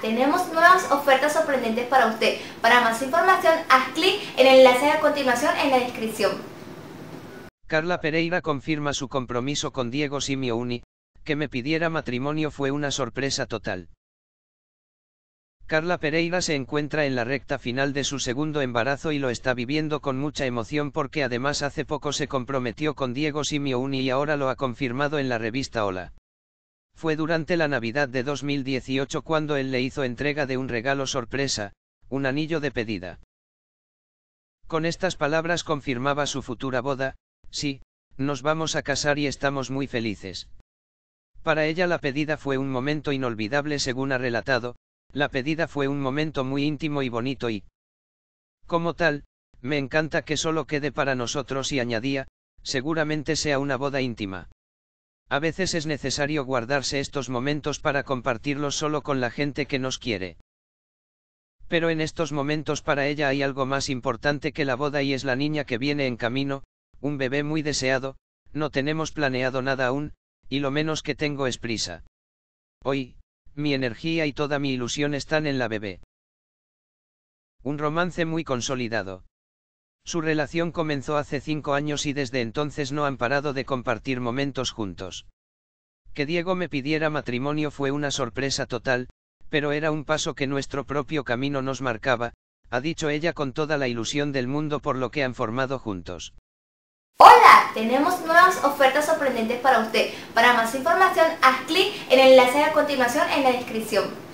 tenemos nuevas ofertas sorprendentes para usted. Para más información, haz clic en el enlace a continuación en la descripción. Carla Pereira confirma su compromiso con Diego Simiouni. que me pidiera matrimonio fue una sorpresa total. Carla Pereira se encuentra en la recta final de su segundo embarazo y lo está viviendo con mucha emoción porque además hace poco se comprometió con Diego Simeoni y ahora lo ha confirmado en la revista Hola. Fue durante la Navidad de 2018 cuando él le hizo entrega de un regalo sorpresa, un anillo de pedida. Con estas palabras confirmaba su futura boda, sí, nos vamos a casar y estamos muy felices. Para ella la pedida fue un momento inolvidable según ha relatado, la pedida fue un momento muy íntimo y bonito y... Como tal, me encanta que solo quede para nosotros y añadía, seguramente sea una boda íntima. A veces es necesario guardarse estos momentos para compartirlos solo con la gente que nos quiere. Pero en estos momentos para ella hay algo más importante que la boda y es la niña que viene en camino, un bebé muy deseado, no tenemos planeado nada aún, y lo menos que tengo es prisa. Hoy, mi energía y toda mi ilusión están en la bebé. Un romance muy consolidado. Su relación comenzó hace cinco años y desde entonces no han parado de compartir momentos juntos. Que Diego me pidiera matrimonio fue una sorpresa total, pero era un paso que nuestro propio camino nos marcaba, ha dicho ella con toda la ilusión del mundo por lo que han formado juntos. Hola, tenemos nuevas ofertas sorprendentes para usted. Para más información, haz clic en el enlace a continuación en la descripción.